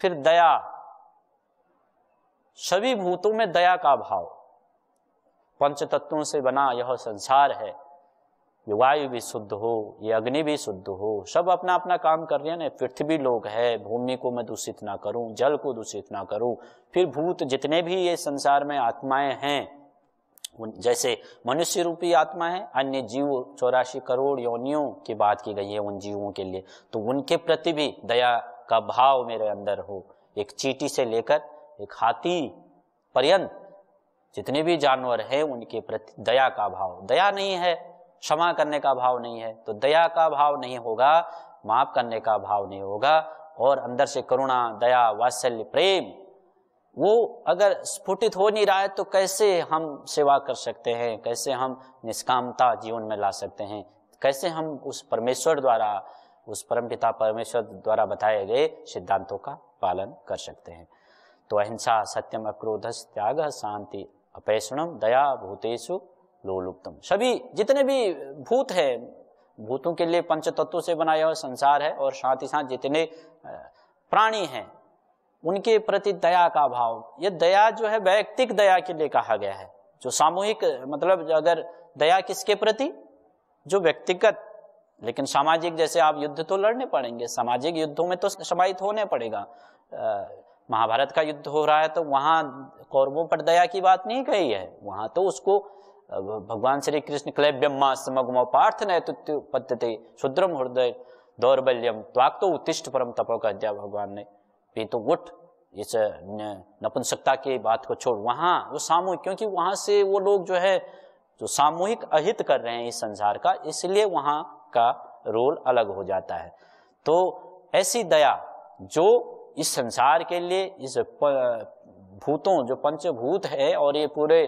फिर दया सभी भूतों में दया का भाव पंच तत्वों से बना यह संसार है ये वायु भी शुद्ध हो ये अग्नि भी शुद्ध हो सब अपना अपना काम कर रहे हैं ना पृथ्वी लोग है भूमि को मैं दूषित ना करूं जल को दूषित ना करूं फिर भूत जितने भी ये संसार में आत्माएं हैं जैसे मनुष्य रूपी आत्मा है अन्य जीव चौरासी करोड़ योनियों की बात की गई है उन जीवों के लिए तो उनके प्रति भी दया का भाव मेरे अंदर हो एक चीटी से लेकर एक हाथी पर्यंत जितने भी जानवर हैं उनके प्रति दया का भाव दया नहीं है क्षमा करने का भाव नहीं है तो दया का भाव नहीं होगा माफ करने का भाव नहीं होगा और अंदर से करुणा दया वात्सल्य प्रेम वो अगर स्फुटित हो नहीं रहा है तो कैसे हम सेवा कर सकते हैं कैसे हम निष्कामता जीवन में ला सकते हैं कैसे हम उस परमेश्वर द्वारा उस परम पिता परमेश्वर द्वारा बताए गए सिद्धांतों का पालन कर सकते हैं तो अहिंसा सत्यम अक्रोध त्याग शांति अपैषणम दया भूतेशु लोलुप्तम सभी जितने भी भूत है भूतों के लिए पंच तत्वों से बनाया हुआ संसार है और साथ ही साथ जितने प्राणी हैं उनके प्रति दया का भाव ये दया जो है वैयक्तिक दया के लिए कहा गया है जो सामूहिक मतलब अगर दया किसके प्रति जो व्यक्तिगत लेकिन सामाजिक जैसे आप युद्ध तो लड़ने पड़ेंगे सामाजिक युद्धों में तो समाहित होने पड़ेगा महाभारत का युद्ध हो रहा है तो वहाँ कौरवों पर दया की बात नहीं कही है वहाँ तो उसको भगवान श्री कृष्ण क्लय ब्रह्मा पार्थ नेतृत्व पद्धति शुद्रम हृदय दौर्बल्यम त्वाक तो उत्तिष्ट परम तपो का दिया भगवान ने भी तो उठ इस नपुंसकता की बात को छोड़ वहाँ वो सामूहिक क्योंकि वहाँ से वो लोग जो है जो सामूहिक अहित कर रहे हैं इस संसार का इसलिए वहाँ का रोल अलग हो जाता है तो ऐसी दया जो इस संसार के लिए इस भूतों जो पंचभूत है और ये पूरे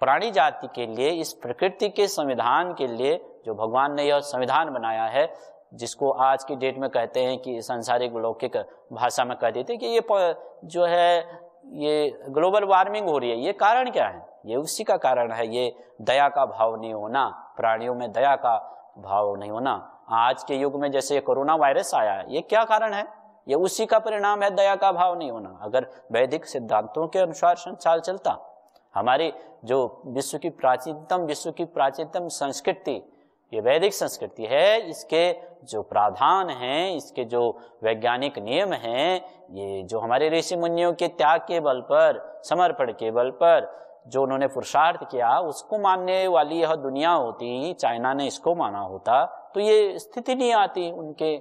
प्राणी जाति के लिए इस प्रकृति के संविधान के लिए जो भगवान ने यह संविधान बनाया है जिसको आज की डेट में कहते हैं कि संसारिक लौकिक भाषा में कह देते हैं कि ये जो है ये ग्लोबल वार्मिंग हो रही है ये कारण क्या है ये उसी का कारण है ये दया का भाव नहीं होना प्राणियों में दया का भाव नहीं होना आज के युग में जैसे कोरोना वायरस आया है ये क्या कारण है ये उसी का परिणाम है दया का भाव नहीं होना अगर वैदिक सिद्धांतों के अनुसार संसार चलता हमारी जो विश्व की प्राचीनतम विश्व की प्राचीनतम संस्कृति ये वैदिक संस्कृति है इसके जो प्रावधान हैं इसके जो वैज्ञानिक नियम हैं ये जो हमारे ऋषि मुनियों के त्याग के बल पर समर्पण के बल पर जो उन्होंने पुरुषार्थ किया उसको मानने वाली यह दुनिया होती चाइना ने इसको माना होता तो ये स्थिति नहीं आती उनके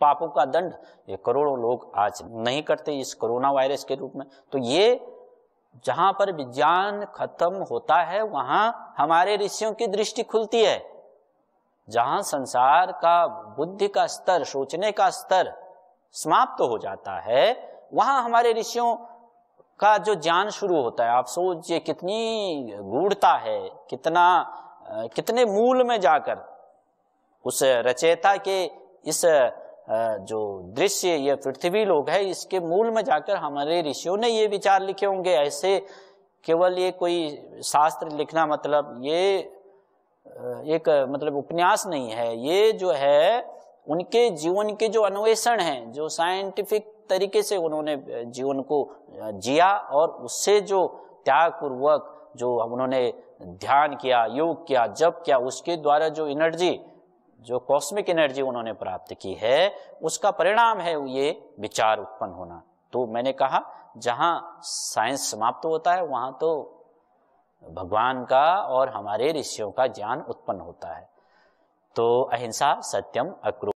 पापों का दंड ये करोड़ों लोग आज नहीं करते इस कोरोना वायरस के रूप में तो ये जहां पर विज्ञान खत्म होता है वहां हमारे ऋषियों की दृष्टि खुलती है जहां संसार का बुद्धि का स्तर सोचने का स्तर समाप्त तो हो जाता है वहां हमारे ऋषियों का जो ज्ञान शुरू होता है आप सोचिए कितनी गूढ़ता है कितना कितने मूल में जाकर उस रचयिता के इस जो दृश्य ये पृथ्वी लोग है इसके मूल में जाकर हमारे ऋषियों ने ये विचार लिखे होंगे ऐसे केवल ये कोई शास्त्र लिखना मतलब ये एक मतलब उपन्यास नहीं है ये जो है उनके जीवन के जो अन्वेषण हैं जो साइंटिफिक तरीके से उन्होंने जीवन को जिया और उससे जो त्याग पूर्वक जो उन्होंने ध्यान किया योग किया जप किया उसके द्वारा जो एनर्जी जो कॉस्मिक एनर्जी उन्होंने प्राप्त की है उसका परिणाम है ये विचार उत्पन्न होना तो मैंने कहा जहां साइंस समाप्त होता है वहां तो भगवान का और हमारे ऋषियों का ज्ञान उत्पन्न होता है तो अहिंसा सत्यम अक्रो